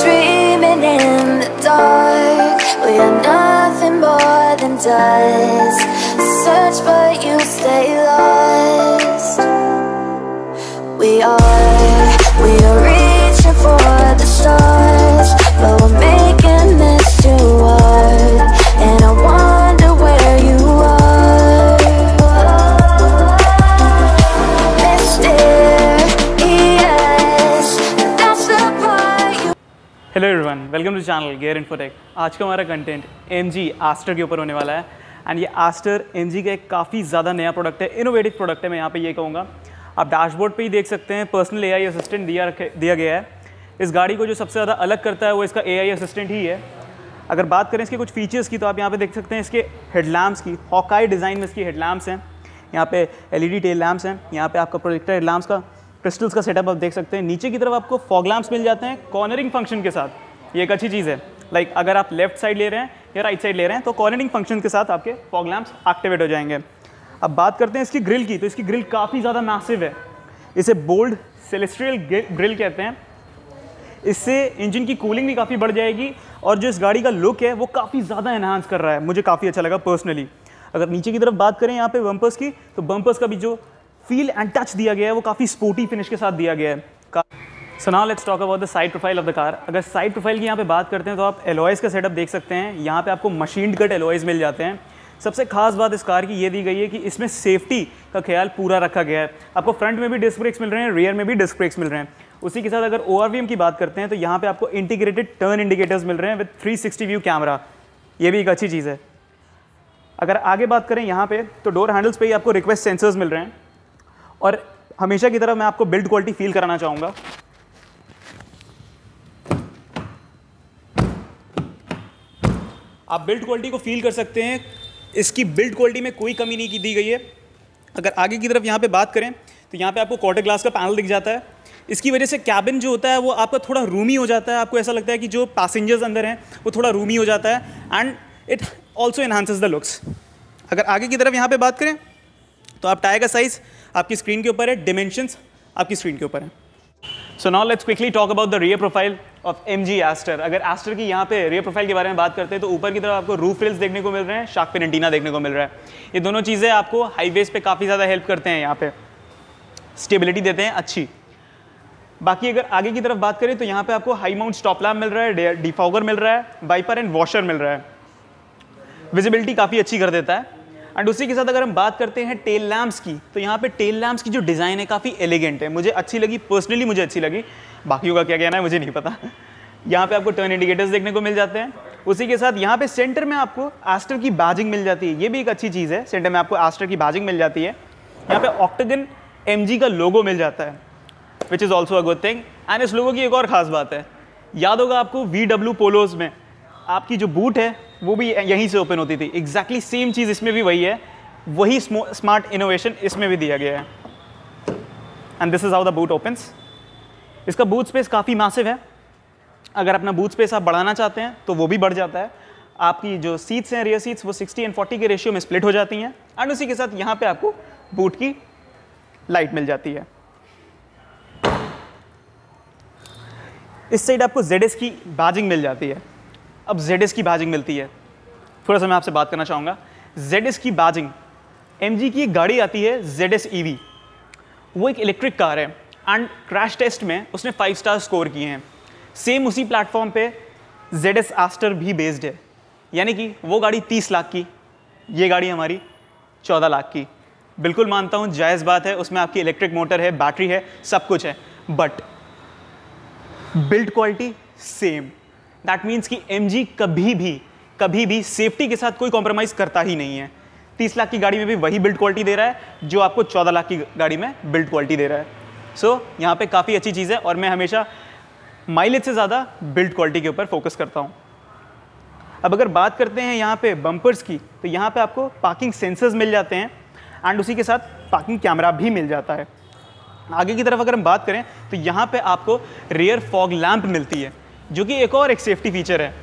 dreaming in the dark We are nothing more than dust Search but you stay lost hello everyone welcome to channel Gear Infotech आज का हमारा content M G आस्टर के ऊपर होने वाला है and ये आस्टर एम जी का एक काफ़ी ज़्यादा नया प्रोडक्ट है इनोवेटिव प्रोडक्ट है मैं यहाँ पे ये कहूँगा आप डैशबोर्ड पे ही देख सकते हैं पर्सनल एआई असिस्टेंट दिया रखे दिया गया है इस गाड़ी को जो सबसे ज़्यादा अलग करता है वो इसका आई असिस्टेंट ही है अगर बात करें इसके कुछ फीचर्स की तो आप यहाँ पर देख सकते हैं इसके हेडलैम्प्स की हॉकाई डिज़ाइन में इसकी हेडलैम्प्स हैं यहाँ पे एल ई टेल लैम्प्स हैं यहाँ पर आपका प्रोजेक्टर हेडलैम्प्स का क्रिस्टल्स का सेटअप आप देख सकते हैं नीचे की तरफ आपको फॉगलैम्प्स मिल जाते हैं कॉर्नरिंग फंक्शन के साथ ये एक अच्छी चीज़ है लाइक like, अगर आप लेफ्ट साइड ले रहे हैं या राइट साइड ले रहे हैं तो कॉर्नरिंग फंक्शन के साथ आपके फॉगलैम्प्स एक्टिवेट हो जाएंगे अब बात करते हैं इसकी ग्रिल की तो इसकी ग्रिल काफ़ी ज़्यादा मैसिव है इसे बोल्ड सेलेस्ट्रियल ग्रिल कहते हैं इससे इंजन की कूलिंग भी काफ़ी बढ़ जाएगी और जो इस गाड़ी का लुक है वो काफ़ी ज़्यादा इन्हांस कर रहा है मुझे काफ़ी अच्छा लगा पर्सनली अगर नीचे की तरफ बात करें यहाँ पे बम्पर्स की तो बम्पर्स का भी जो फील एंड टच दिया गया है वो काफ़ी स्पोर्टी फिनिश के साथ दिया गया है so now let's talk about the side profile of the car अगर साइड प्रोफाइल की यहाँ पे बात करते हैं तो आप एलोइज़ का सेटअप देख सकते हैं यहाँ पे आपको मशीन कट एलॉयज़ मिल जाते हैं सबसे खास बात इस कार की ये दी गई है कि इसमें सेफ्टी का ख्याल पूरा रखा गया है आपको फ्रंट में भी डिस्क ब्रेक्स मिल रहे हैं रियर में भी डिस्क ब्रेक्स मिल रहे हैं उसी के साथ अगर ओ की बात करते हैं तो यहाँ पे आपको इंटीग्रेटेड टर्न इंडिकेटर्स मिल रहे हैं विद 360 व्यू कैमरा ये भी एक अच्छी चीज़ है अगर आगे बात करें यहाँ पे तो डोर हैंडल्स पे ही आपको रिक्वेस्ट सेंसर्स मिल रहे हैं और हमेशा की तरह मैं आपको बिल्ड क्वालिटी फील कराना चाहूंगा आप बिल्ड क्वालिटी को फील कर सकते हैं इसकी बिल्ड क्वालिटी में कोई कमी नहीं की दी गई है अगर आगे की तरफ यहाँ पे बात करें तो यहाँ पे आपको क्वार्टर ग्लास का पैनल दिख जाता है इसकी वजह से कैबिन जो होता है वो आपका थोड़ा रूमी हो जाता है आपको ऐसा लगता है कि जो पैसेंजर्स अंदर हैं वो थोड़ा रूमी हो जाता है and it also enhances the looks अगर आगे की तरफ यहाँ पर बात करें तो आप टायर का साइज़ आपकी स्क्रीन के ऊपर है डिमेंशन आपकी स्क्रीन के ऊपर है so now let's quickly talk about the rear profile of M G Astor अगर एस्टर की यहाँ पे रियर प्रोफाइल के बारे में बात करते हैं तो ऊपर की तरफ आपको रूफ रिल्स देखने को मिल रहे हैं शार्क पिन एंटीना देखने को मिल रहा है ये दोनों चीज़ें आपको हाईवेज पे काफ़ी ज़्यादा हेल्प करते हैं यहाँ पे स्टेबिलिटी देते हैं अच्छी बाकी अगर आगे की तरफ बात करें तो यहाँ पे आपको हाई माउंट स्टॉप लैम मिल रहा है डिफॉगर मिल रहा है वाइपर एंड वॉशर मिल रहा है विजिबिलिटी काफ़ी अच्छी कर देता है एंड उसी के साथ अगर हम बात करते हैं टेल लैम्प्स की तो यहाँ पे टेल लैम्प्स की जो डिज़ाइन है काफ़ी एलिगेंट है मुझे अच्छी लगी पर्सनली मुझे अच्छी लगी बाकियों का क्या कहना है मुझे नहीं पता यहाँ पे आपको टर्न इंडिकेटर्स देखने को मिल जाते हैं उसी के साथ यहाँ पे सेंटर में आपको एस्टर की बैजिंग मिल जाती है ये भी एक अच्छी चीज़ है सेंटर में आपको एस्टर की बैजिंग मिल जाती है यहाँ पे ऑक्टेगन एम का लोगो मिल जाता है which is also a good thing and इस लोगो की एक और ख़ास बात है याद होगा आपको वी पोलोज में आपकी जो बूट है वो भी यहीं से ओपन होती थी एग्जैक्टली सेम चीज़ इसमें भी वही है वही स्मार्ट इनोवेशन इसमें भी दिया गया है and this is how the boot open इसका बूथ स्पेस काफ़ी मासिव है अगर अपना बूथ स्पेस आप बढ़ाना चाहते हैं तो वो भी बढ़ जाता है आपकी जो सीट्स हैं रियर सीट्स वो 60 एंड 40 के रेशियो में स्प्लिट हो जाती हैं एंड उसी के साथ यहाँ पे आपको बूट की लाइट मिल जाती है इस साइड आपको जेड की बैजिंग मिल जाती है अब जेड की बैजिंग मिलती है थोड़ा सा मैं आपसे बात करना चाहूँगा जेड की बैजिंग एम की एक गाड़ी आती है जेड एस e वो एक इलेक्ट्रिक कार है एंड क्रैश टेस्ट में उसने फाइव स्टार स्कोर किए हैं सेम उसी प्लेटफॉर्म पे जेड एस आस्टर भी बेस्ड है यानी कि वो गाड़ी तीस लाख की ये गाड़ी हमारी चौदह लाख की बिल्कुल मानता हूँ जायज़ बात है उसमें आपकी इलेक्ट्रिक मोटर है बैटरी है सब कुछ है but build quality same that means कि एम कभी भी कभी भी सेफ्टी के साथ कोई कॉम्प्रोमाइज़ करता ही नहीं है तीस लाख की गाड़ी में भी वही बिल्ड क्वालिटी दे रहा है जो आपको चौदह लाख की गाड़ी में बिल्ड क्वालिटी दे रहा है सो so, यहाँ पे काफ़ी अच्छी चीज़ है और मैं हमेशा माइलेज से ज़्यादा बिल्ड क्वालिटी के ऊपर फोकस करता हूँ अब अगर बात करते हैं यहाँ पे बम्पर्स की तो यहाँ पे आपको पार्किंग सेंसर्स मिल जाते हैं एंड उसी के साथ पार्किंग कैमरा भी मिल जाता है आगे की तरफ अगर हम बात करें तो यहाँ पे आपको रेयर फॉग लैम्प मिलती है जो कि एक और एक सेफ्टी फीचर है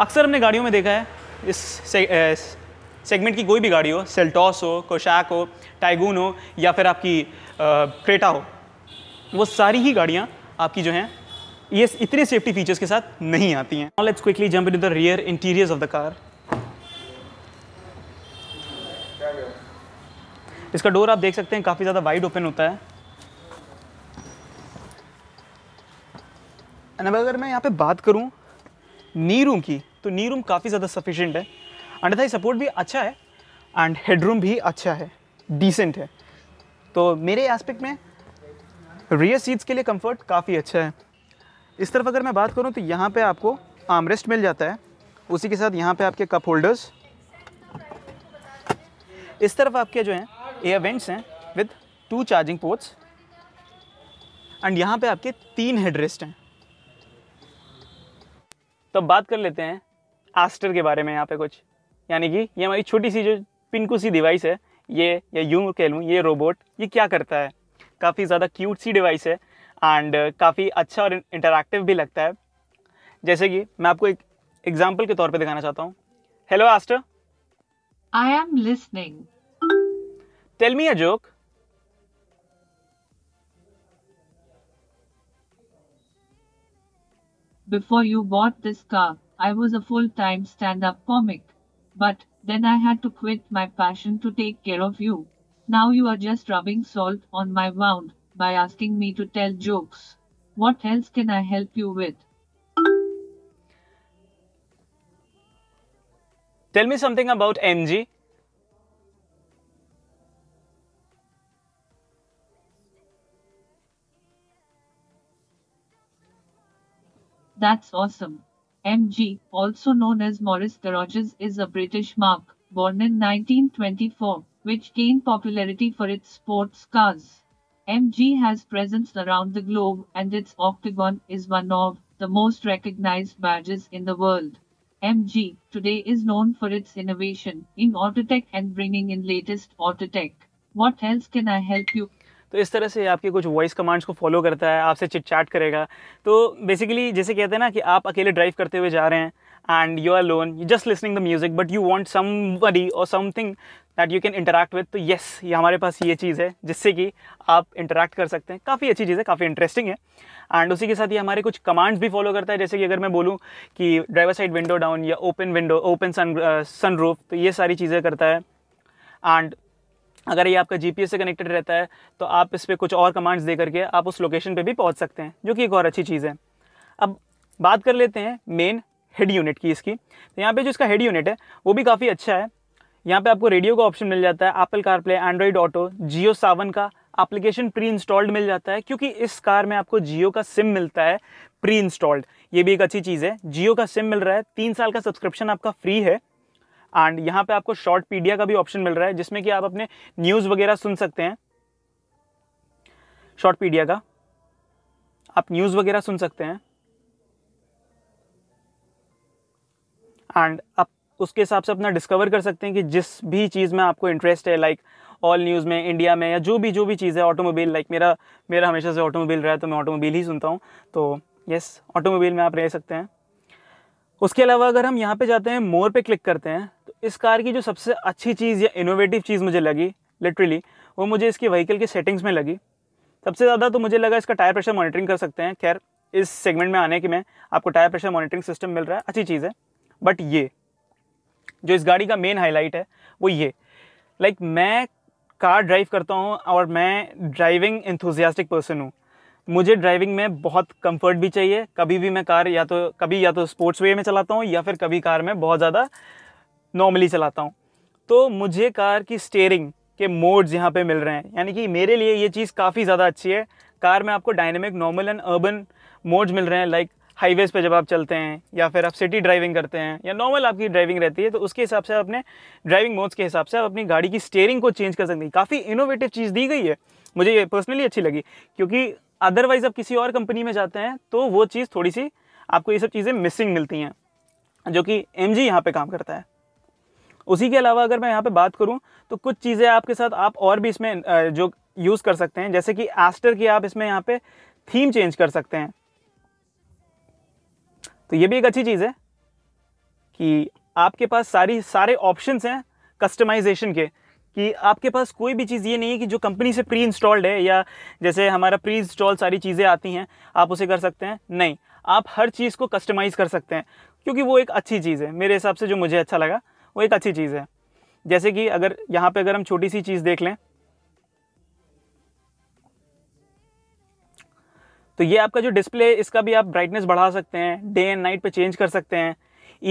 अक्सर हमने गाड़ियों में देखा है इस से, ए, सेगमेंट की कोई भी गाड़ी हो सेल्टॉस हो कोशाक हो टाइगून हो या फिर आपकी क्रेटा हो वो सारी ही गाड़ियाँ आपकी जो हैं ये इतने सेफ्टी फीचर्स के साथ नहीं आती हैं let's quickly jump in the rear interiors of the car इसका डोर आप देख सकते हैं काफ़ी ज़्यादा वाइड ओपन होता है एंड अगर मैं यहाँ पे बात करूँ नी रूम की तो नी रूम काफ़ी ज़्यादा सफिशेंट है अन्यथा ये सपोर्ट भी अच्छा है एंड हेडरूम भी अच्छा है डिसेंट है तो मेरे एस्पेक्ट में रियर सीट्स के लिए कंफर्ट काफ़ी अच्छा है इस तरफ अगर मैं बात करूँ तो यहाँ पे आपको आर्मरेस्ट मिल जाता है उसी के साथ यहाँ पे आपके कप होल्डर्स इस तरफ आपके जो हैं एयर वेंट्स हैं with two charging ports and यहाँ पे आपके तीन हेडरेस्ट हैं तो अब बात कर लेते हैं आस्टर के बारे में यहाँ पे कुछ यानी कि ये हमारी छोटी सी जो पिनकू सी डिवाइस है ये या यूँ कह लूँ ये रोबोट ये क्या करता है काफ़ी ज़्यादा क्यूट सी डिवाइस है एंड काफ़ी अच्छा और इंटरेक्टिव भी लगता है जैसे कि मैं आपको एक एग्जाम्पल के तौर पर दिखाना चाहता हूँ hello Astor I am listening tell me a joke Before you bought this car, I was a full-time stand-up comic. But, then I had to quit my passion to take care of you. Now you are just rubbing salt on my wound by asking me to tell jokes. What else can I help you with? Tell me something about MG. That's awesome. MG, also known as Morris the Rogers, is a British marque, born in 1924, which gained popularity for its sports cars. MG has presence around the globe and its octagon is one of the most recognized badges in the world. MG today is known for its innovation in auto tech and bringing in latest auto tech. What else can I help you? तो इस तरह से आपके कुछ voice commands को follow करता है आपसे चिट चैट करेगा तो बेसिकली जैसे कहते हैं ना कि आप अकेले ड्राइव करते हुए जा रहे हैं and you are lone you just listening the music but you want some somebody और something that you can interact with तो येस ये हमारे पास ये चीज़ है जिससे कि आप इंटरेक्ट कर सकते हैं काफ़ी अच्छी चीज़ है काफ़ी इंटरेस्टिंग है एंड उसी के साथ ये हमारे कुछ कमांड्स भी फॉलो करता है जैसे कि अगर मैं बोलूँ कि ड्राइवर साइड विंडो डाउन या open window open sun sunroof तो ये सारी चीज़ें करता है एंड अगर ये आपका जी से कनेक्टेड रहता है तो आप इस पर कुछ और कमांड्स दे करके आप उस लोकेशन पे भी पहुंच सकते हैं जो कि एक और अच्छी चीज़ है अब बात कर लेते हैं मेन हेड यूनिट की इसकी तो यहाँ पे जो इसका हेड यूनिट है वो भी काफ़ी अच्छा है यहाँ पे आपको रेडियो का ऑप्शन मिल जाता है Apple CarPlay Android auto Jio Saavn का एप्लीकेशन प्री इंस्टॉल्ड मिल जाता है क्योंकि इस कार में आपको जियो का सिम मिलता है प्री इंस्टॉल्ड ये भी एक अच्छी चीज़ है जियो का सिम मिल रहा है तीन साल का सब्सक्रिप्शन आपका फ्री है एंड यहाँ पे आपको शॉर्ट पीडिया का भी ऑप्शन मिल रहा है जिसमें कि आप अपने न्यूज़ वगैरह सुन सकते हैं शॉर्ट पीडिया का आप न्यूज़ वगैरह सुन सकते हैं एंड आप उसके हिसाब से अपना डिस्कवर कर सकते हैं कि जिस भी चीज़ में आपको इंटरेस्ट है लाइक ऑल न्यूज़ में इंडिया में या जो भी जो भी चीज़ है ऑटोमोबाइल लाइक मेरा मेरा हमेशा से ऑटोमोबाइल रहा है तो मैं ऑटोमोबाइल ही सुनता हूँ तो यस ऑटोमोबाइल में आप रह सकते हैं उसके अलावा अगर हम यहाँ पे जाते हैं मोर पे क्लिक करते हैं इस कार की जो सबसे अच्छी चीज़ या इनोवेटिव चीज़ मुझे लगी लिटरली वो मुझे इसकी व्हीकल की सेटिंग्स में लगी सबसे ज़्यादा तो मुझे लगा इसका टायर प्रेशर मॉनिटरिंग कर सकते हैं खैर इस सेगमेंट में आने के में आपको टायर प्रेशर मॉनिटरिंग सिस्टम मिल रहा है अच्छी चीज़ है बट ये जो इस गाड़ी का मेन हाईलाइट है वो ये लाइक like, मैं कार ड्राइव करता हूँ और मैं ड्राइविंग इंथुजियास्टिक पर्सन हूँ मुझे ड्राइविंग में बहुत कंफर्ट भी चाहिए कभी भी मैं कार या तो कभी या तो स्पोर्ट्स वे में चलाता हूँ या फिर कभी कार में बहुत ज़्यादा नॉर्मली चलाता हूँ तो मुझे कार की स्टेयरिंग के मोड्स यहाँ पे मिल रहे हैं यानी कि मेरे लिए ये चीज़ काफ़ी ज़्यादा अच्छी है कार में आपको dynamic normal and urban modes मिल रहे हैं लाइक हाईवेज़ पे जब आप चलते हैं या फिर आप सिटी ड्राइविंग करते हैं या नॉर्मल आपकी ड्राइविंग रहती है तो उसके हिसाब से आप अपने ड्राइविंग मोड्स के हिसाब से आप अपनी गाड़ी की स्टेयरिंग को चेंज कर सकते हैं काफ़ी इनोवेटिव चीज़ दी गई है मुझे ये पर्सनली अच्छी लगी क्योंकि अदरवाइज आप किसी और कंपनी में जाते हैं तो वो चीज़ थोड़ी सी आपको ये सब चीज़ें मिसिंग मिलती हैं जो कि एम जी यहाँ पर काम करता है उसी के अलावा अगर मैं यहाँ पे बात करूँ तो कुछ चीज़ें आपके साथ आप और भी इसमें जो यूज़ कर सकते हैं जैसे कि एस्टर की आप इसमें यहाँ पे थीम चेंज कर सकते हैं तो ये भी एक अच्छी चीज़ है कि आपके पास सारी सारे ऑप्शंस हैं कस्टमाइजेशन के कि आपके पास कोई भी चीज़ ये नहीं है कि जो कंपनी से प्री इंस्टॉल्ड है या जैसे हमारा प्री इंस्टॉल सारी चीज़ें आती हैं आप उसे कर सकते हैं नहीं आप हर चीज़ को कस्टमाइज़ कर सकते हैं क्योंकि वो एक अच्छी चीज़ है मेरे हिसाब से जो मुझे अच्छा लगा वो एक अच्छी चीज़ है जैसे कि अगर यहाँ पे अगर हम छोटी सी चीज़ देख लें तो ये आपका जो डिस्प्ले है इसका भी आप ब्राइटनेस बढ़ा सकते हैं डे एंड नाइट पे चेंज कर सकते हैं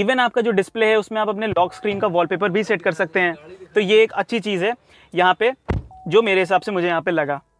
इवन आपका जो डिस्प्ले है उसमें आप अपने लॉक स्क्रीन का वॉलपेपर भी सेट कर सकते हैं तो ये एक अच्छी चीज़ है यहाँ पे जो मेरे हिसाब से मुझे यहाँ पे लगा